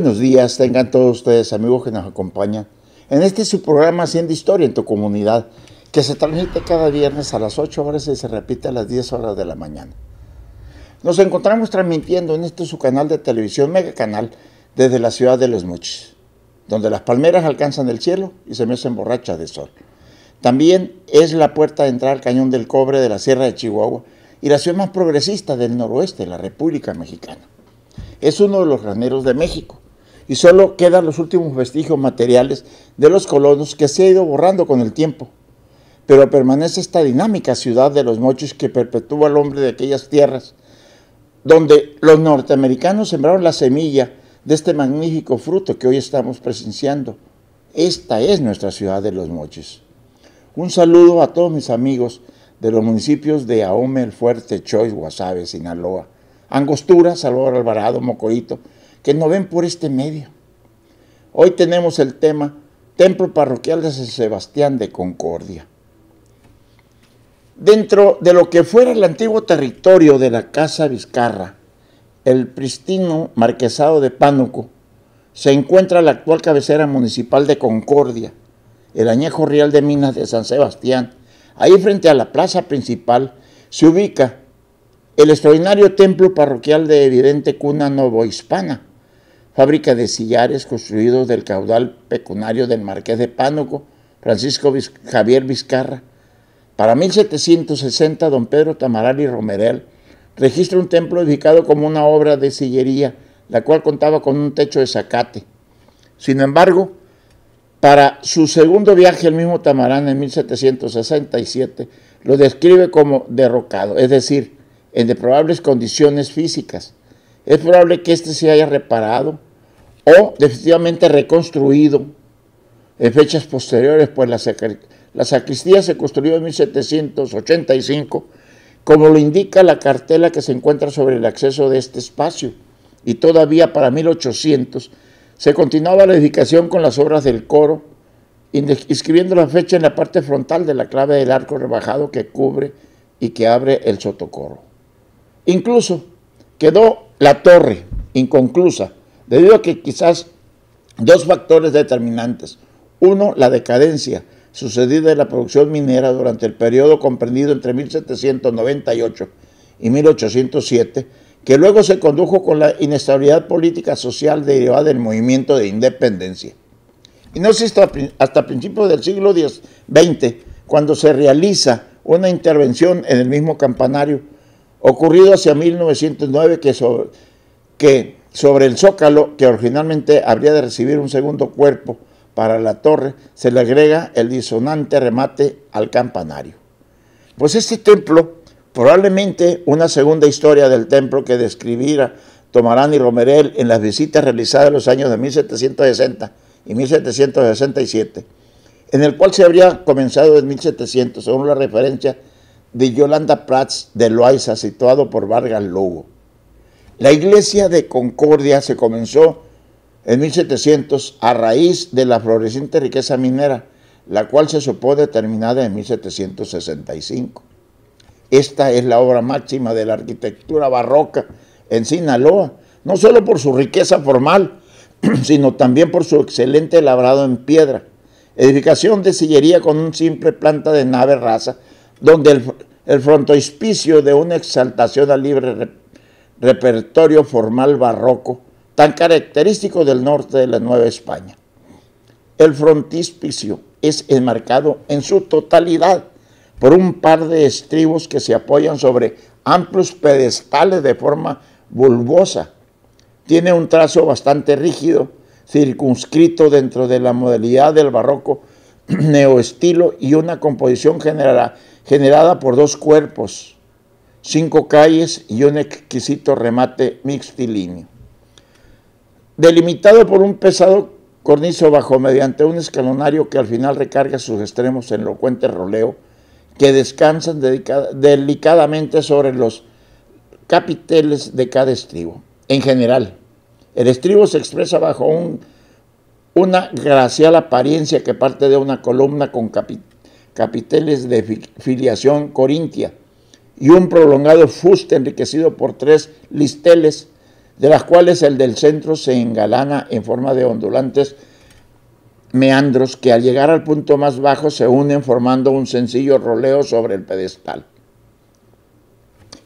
buenos días tengan todos ustedes, amigos que nos acompañan, en este su programa Haciendo Historia en tu comunidad, que se transmite cada viernes a las 8 horas y se repite a las 10 horas de la mañana. Nos encontramos transmitiendo en este su canal de televisión, Mega Canal, desde la ciudad de Los Mochis, donde las palmeras alcanzan el cielo y se mecen borrachas de sol. También es la puerta de entrada al Cañón del Cobre de la Sierra de Chihuahua y la ciudad más progresista del noroeste, de la República Mexicana. Es uno de los graneros de México y solo quedan los últimos vestigios materiales de los colonos que se ha ido borrando con el tiempo. Pero permanece esta dinámica ciudad de los mochis que perpetúa el hombre de aquellas tierras, donde los norteamericanos sembraron la semilla de este magnífico fruto que hoy estamos presenciando. Esta es nuestra ciudad de los mochis. Un saludo a todos mis amigos de los municipios de Ahome, El Fuerte, choy Guasave, Sinaloa, Angostura, Salvador Alvarado, Mocorito, que no ven por este medio. Hoy tenemos el tema Templo Parroquial de San Sebastián de Concordia. Dentro de lo que fuera el antiguo territorio de la Casa Vizcarra, el pristino marquesado de Pánuco, se encuentra la actual cabecera municipal de Concordia, el añejo real de Minas de San Sebastián. Ahí frente a la plaza principal se ubica el extraordinario templo parroquial de evidente cuna novohispana, fábrica de sillares construidos del caudal pecunario del marqués de Pánuco, Francisco Javier Vizcarra. Para 1760, don Pedro Tamarán y Romerel registra un templo edificado como una obra de sillería, la cual contaba con un techo de zacate. Sin embargo, para su segundo viaje, el mismo Tamarán en 1767 lo describe como derrocado, es decir, en de probables condiciones físicas. Es probable que éste se haya reparado o definitivamente reconstruido en fechas posteriores, pues la, sacristía se construyó en 1785, como lo indica la cartela que se encuentra sobre el acceso de este espacio, y todavía para 1800 se continuaba la edificación con las obras del coro, inscribiendo la fecha en la parte frontal de la clave del arco rebajado que cubre y que abre el sotocoro. Incluso quedó la torre inconclusa debido a que quizás dos factores determinantes. Uno, la decadencia sucedida de la producción minera durante el periodo comprendido entre 1798 y 1807, que luego se condujo con la inestabilidad política social derivada del movimiento de independencia. Y no existe hasta principios del siglo XX, cuando se realiza una intervención en el mismo campanario, ocurrido hacia 1909, que sobre el zócalo, que originalmente habría de recibir un segundo cuerpo para la torre, se le agrega el disonante remate al campanario. Pues este templo, probablemente una segunda historia del templo que describiera Tomarán y Romerel en las visitas realizadas en los años de 1760 y 1767, en el cual se habría comenzado en 1700, según la referencia de Yolanda Prats de Loaiza, situado por Vargas Lugo. La iglesia de Concordia se comenzó en 1700 a raíz de la floreciente riqueza minera, la cual se supone terminada en 1765. Esta es la obra máxima de la arquitectura barroca en Sinaloa, no solo por su riqueza formal, sino también por su excelente labrado en piedra. Edificación de sillería con un simple planta de nave rasa, donde el, frontispicio de una exaltación al libre repertorio formal barroco tan característico del norte de la Nueva España. El frontispicio es enmarcado en su totalidad por un par de estribos que se apoyan sobre amplios pedestales de forma bulbosa. Tiene un trazo bastante rígido, circunscrito dentro de la modalidad del barroco neoestilo y una composición generada, generada por dos cuerpos, cinco calles y un exquisito remate mixtilíneo. Delimitado por un pesado cornizo bajo mediante un escalonario que al final recarga sus extremos en elocuente roleo, que descansan delicadamente sobre los capiteles de cada estribo. En general, el estribo se expresa bajo una gracial apariencia que parte de una columna con capiteles de filiación corintia y un prolongado fuste enriquecido por tres listeles, de las cuales el del centro se engalana en forma de ondulantes meandros que al llegar al punto más bajo se unen formando un sencillo roleo sobre el pedestal.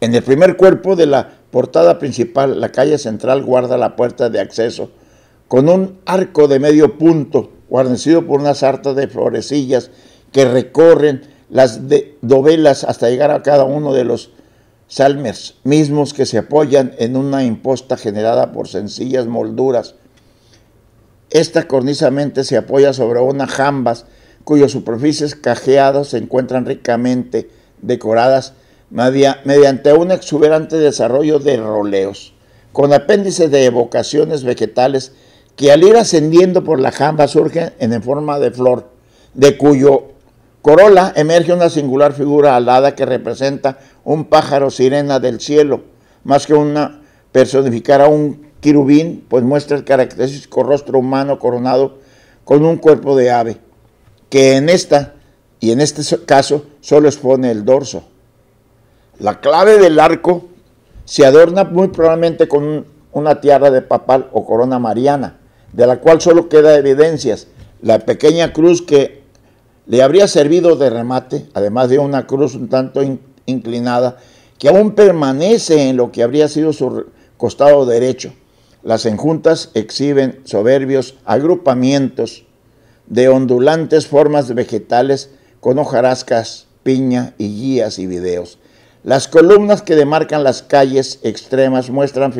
En el primer cuerpo de la portada principal, la calle central guarda la puerta de acceso, con un arco de medio punto guarnecido por unas sartas de florecillas que recorren las dovelas hasta llegar a cada uno de los salmers mismos que se apoyan en una imposta generada por sencillas molduras. Esta cornisamente se apoya sobre una jambas cuyas superficies cajeadas se encuentran ricamente decoradas mediante un exuberante desarrollo de roleos, con apéndices de evocaciones vegetales que al ir ascendiendo por la jamba surgen en forma de flor, de cuyo corola emerge una singular figura alada que representa un pájaro sirena del cielo, más que una personificar a un quirubín, pues muestra el característico rostro humano coronado con un cuerpo de ave, que en esta y en este caso solo expone el dorso. La clave del arco se adorna muy probablemente con una tiara de papal o corona mariana, de la cual solo queda evidencias, la pequeña cruz que le habría servido de remate, además de una cruz un tanto inclinada, que aún permanece en lo que habría sido su costado derecho. Las enjuntas exhiben soberbios agrupamientos de ondulantes formas vegetales con hojarascas, piña y guías y videos. Las columnas que demarcan las calles extremas muestran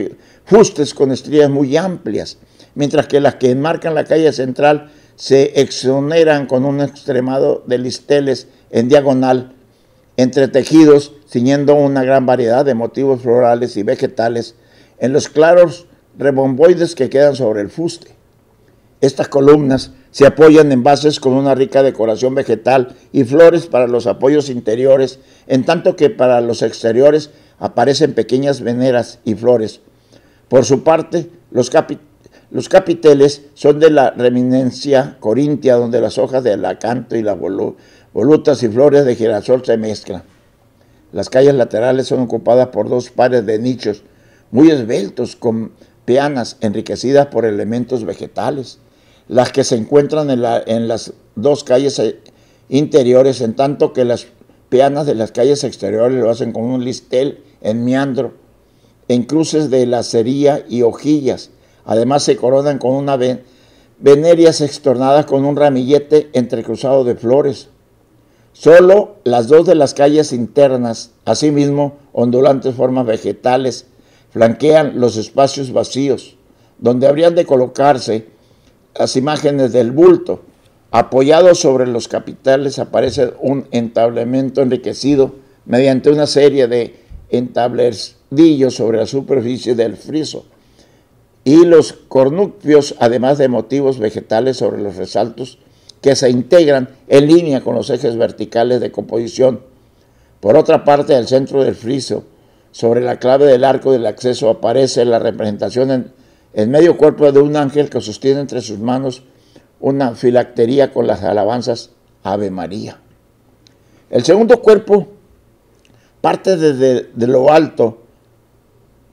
fustes con estrellas muy amplias, mientras que las que enmarcan la calle central se exoneran con un extremado de listeles en diagonal, entretejidos, ciñendo una gran variedad de motivos florales y vegetales en los claros rebomboides que quedan sobre el fuste. Estas columnas se apoyan en bases con una rica decoración vegetal y flores para los apoyos interiores, en tanto que para los exteriores aparecen pequeñas veneras y flores. Por su parte, los, capítulos los capiteles son de la reminencia corintia, donde las hojas del acanto y las volutas y flores de girasol se mezclan. Las calles laterales son ocupadas por dos pares de nichos muy esbeltos con peanas enriquecidas por elementos vegetales. Las que se encuentran en, las dos calles eh, interiores, en tanto que las peanas de las calles exteriores lo hacen con un listel en miandro, en cruces de lacería y hojillas Además se coronan con una venerias extornadas con un ramillete entrecruzado de flores. Solo las dos de las calles internas, asimismo ondulantes formas vegetales, flanquean los espacios vacíos, donde habrían de colocarse las imágenes del bulto. Apoyado sobre los capitales aparece un entablamento enriquecido mediante una serie de entablerillos sobre la superficie del friso y los cornucpios, además de motivos vegetales sobre los resaltos que se integran en línea con los ejes verticales de composición. Por otra parte, al centro del friso, sobre la clave del arco del acceso, aparece la representación en, medio cuerpo de un ángel que sostiene entre sus manos una filactería con las alabanzas Ave María. El segundo cuerpo parte desde de lo alto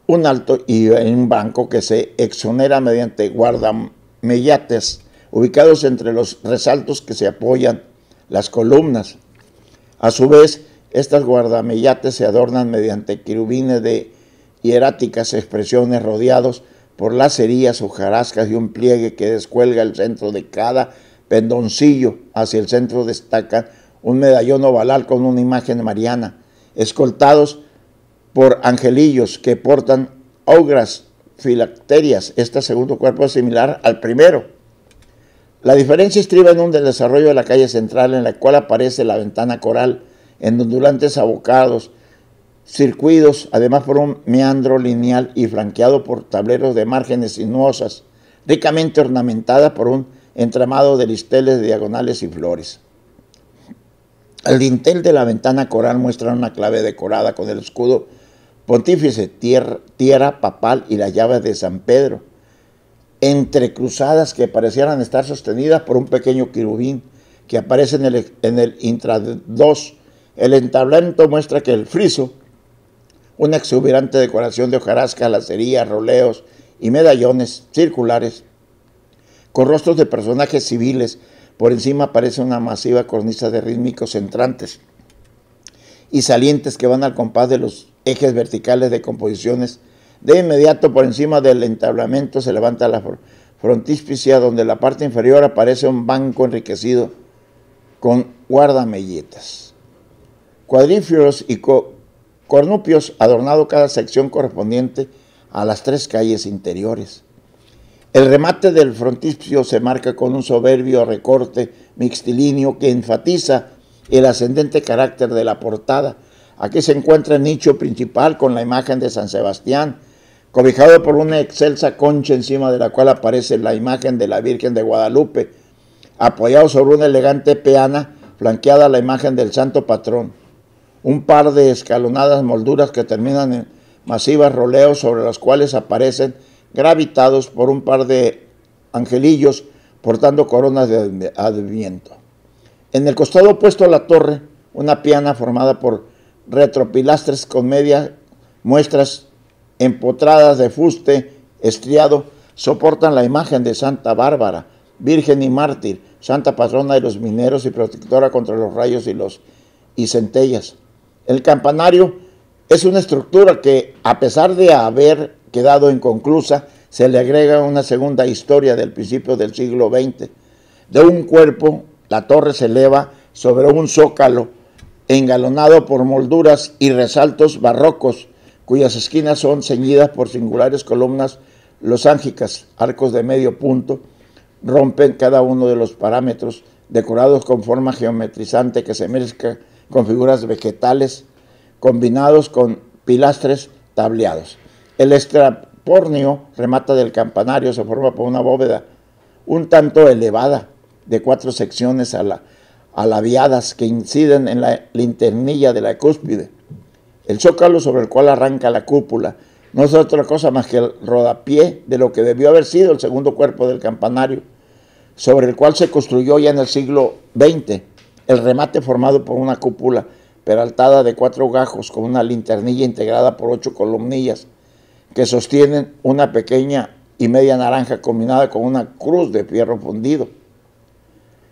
un alto y un banco que se exonera mediante guardamellates ubicados entre los resaltos que se apoyan las columnas. A su vez, estas guardamellates se adornan mediante querubines de hieráticas expresiones rodeados por lacerías o jarascas y un pliegue que descuelga el centro de cada pendoncillo. Hacia el centro destacan un medallón ovalal con una imagen mariana, escoltados por angelillos que portan ogras filacterias. Este segundo cuerpo es similar al primero. La diferencia estriba en un del desarrollo de la calle central en la cual aparece la ventana coral en ondulantes abocados, circuidos, además por un meandro lineal y franqueado por tableros de márgenes sinuosas, ricamente ornamentada por un entramado de listeles diagonales y flores. El dintel de la ventana coral muestra una clave decorada con el escudo pontífice, tierra, papal y las llaves de San Pedro, entre cruzadas que parecieran estar sostenidas por un pequeño quirubín que aparece en el, en el El entablamento muestra que el friso, una exuberante decoración de hojarasca, lacerías, roleos y medallones circulares, con rostros de personajes civiles, por encima aparece una masiva cornisa de rítmicos entrantes y salientes que van al compás de los ejes verticales de composiciones. De inmediato por encima del entablamento se levanta la frontispicia donde en la parte inferior aparece un banco enriquecido con guardamelletas. Cuadríferos y cornupios adornado cada sección correspondiente a las tres calles interiores. El remate del frontispicio se marca con un soberbio recorte mixtilíneo que enfatiza el ascendente carácter de la portada Aquí se encuentra el nicho principal con la imagen de San Sebastián, cobijado por una excelsa concha encima de la cual aparece la imagen de la Virgen de Guadalupe, apoyado sobre una elegante peana flanqueada la imagen del Santo Patrón. Un par de escalonadas molduras que terminan en masivas roleos sobre las cuales aparecen gravitados por un par de angelillos portando coronas de adviento. En el costado opuesto a la torre, una piana formada por retropilastres con medias muestras empotradas de fuste estriado soportan la imagen de Santa Bárbara, Virgen y Mártir, Santa Patrona de los Mineros y protectora contra los rayos y los y centellas. El campanario es una estructura que, a pesar de haber quedado inconclusa, se le agrega una segunda historia del principio del siglo XX. De un cuerpo, la torre se eleva sobre un zócalo engalonado por molduras y resaltos barrocos, cuyas esquinas son ceñidas por singulares columnas losángicas, arcos de medio punto, rompen cada uno de los parámetros, decorados con forma geometrizante que se mezcla con figuras vegetales, combinados con pilastres tableados. El estrapornio, remata del campanario, se forma por una bóveda un tanto elevada, de cuatro secciones a la alabiadas que inciden en la linternilla de la cúspide. El zócalo sobre el cual arranca la cúpula no es otra cosa más que el rodapié de lo que debió haber sido el segundo cuerpo del campanario, sobre el cual se construyó ya en el siglo XX el remate formado por una cúpula peraltada de cuatro gajos con una linternilla integrada por ocho columnillas que sostienen una pequeña y media naranja combinada con una cruz de fierro fundido.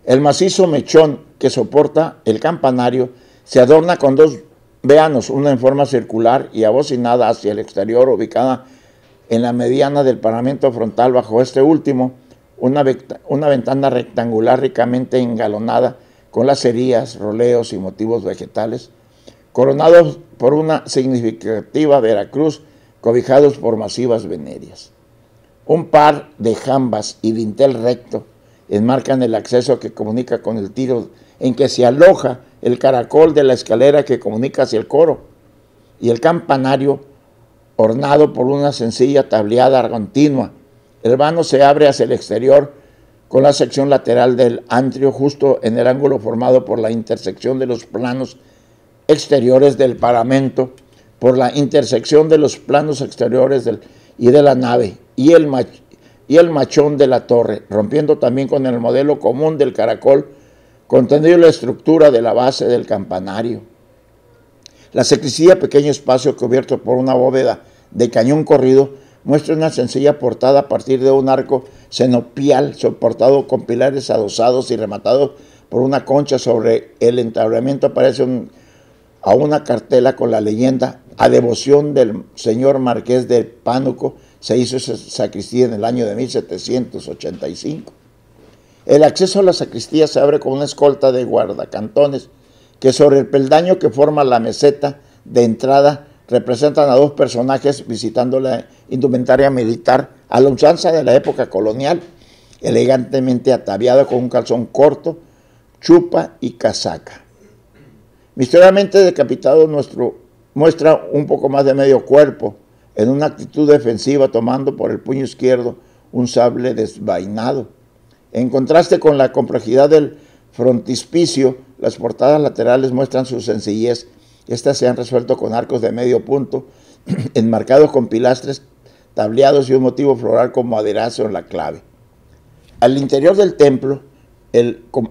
El macizo mechón que soporta el campanario se adorna con dos veanos, una en forma circular y abocinada hacia el exterior, ubicada en la mediana del paramento frontal bajo este último, una, una ventana rectangular ricamente engalonada con lacerías, roleos y motivos vegetales, coronados por una significativa veracruz, cobijados por masivas venerias. Un par de jambas y dintel recto enmarcan el acceso que comunica con el tiro en que se aloja el caracol de la escalera que comunica hacia el coro y el campanario ornado por una sencilla tableada continua. El vano se abre hacia el exterior con la sección lateral del antrio justo en el ángulo formado por la intersección de los planos exteriores del paramento, por la intersección de los planos exteriores del, y de la nave y el, y el machón de la torre, rompiendo también con el modelo común del caracol contenido la estructura de la base del campanario. La sacristía, pequeño espacio cubierto por una bóveda de cañón corrido, muestra una sencilla portada a partir de un arco cenopial soportado con pilares adosados y rematados por una concha sobre el entablamiento aparece a una cartela con la leyenda a devoción del señor marqués de Pánuco se hizo esa sacristía en el año de 1785. El acceso a la sacristía se abre con una escolta de guardacantones que sobre el peldaño que forma la meseta de entrada representan a dos personajes visitando la indumentaria militar a la usanza de la época colonial, elegantemente ataviada con un calzón corto, chupa y casaca. Misteriosamente decapitado nuestro, muestra un poco más de medio cuerpo, en una actitud defensiva tomando por el puño izquierdo un sable desvainado en contraste con la complejidad del frontispicio, las portadas laterales muestran su sencillez. Estas se han resuelto con arcos de medio punto, enmarcados con pilastres tableados y un motivo floral como maderazo en la clave. Al interior del templo,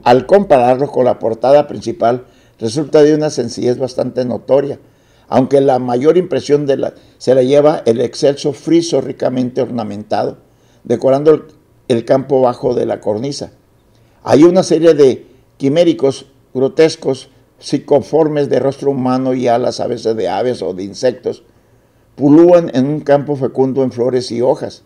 al compararlo con la portada principal, resulta de una sencillez bastante notoria, aunque la mayor impresión de la, se la lleva el excelso friso ricamente ornamentado, decorando el el campo bajo de la cornisa. Hay una serie de quiméricos grotescos, psicoformes de rostro humano y alas a veces de aves o de insectos, pulúan en un campo fecundo en flores y hojas.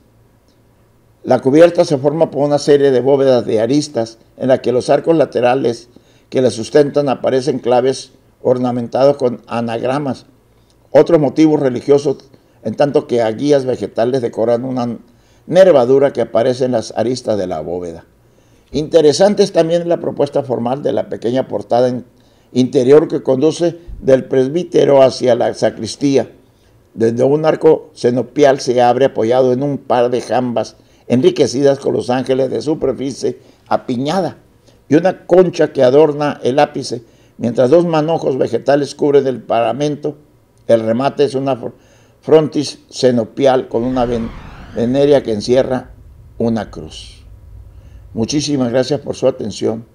La cubierta se forma por una serie de bóvedas de aristas en la que los arcos laterales que la sustentan aparecen claves ornamentados con anagramas, otros motivos religiosos, en tanto que a vegetales decoran una nervadura que aparece en las aristas de la bóveda. Interesante es también la propuesta formal de la pequeña portada interior que conduce del presbítero hacia la sacristía. Desde un arco cenopial se abre apoyado en un par de jambas enriquecidas con los ángeles de superficie apiñada y una concha que adorna el ápice, mientras dos manojos vegetales cubren el paramento. El remate es una frontis cenopial con una ventana veneria que encierra una cruz. Muchísimas gracias por su atención.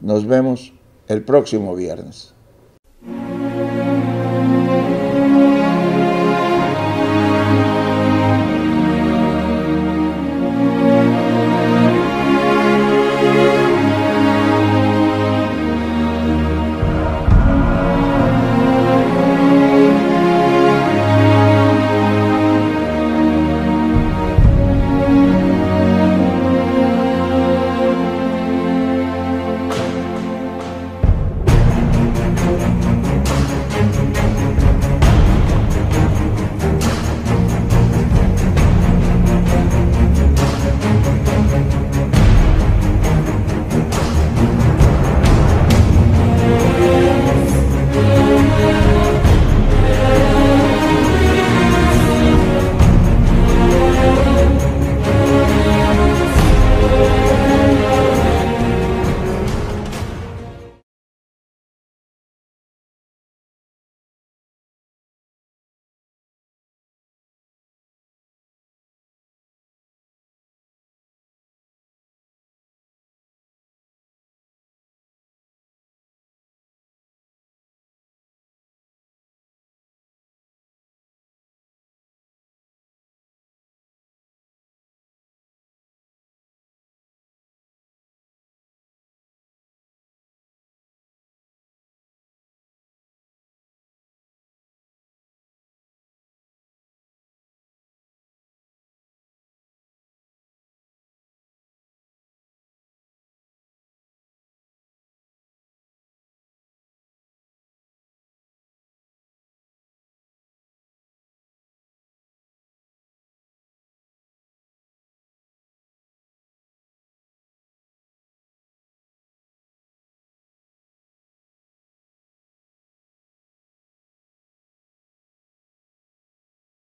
Nos vemos el próximo viernes.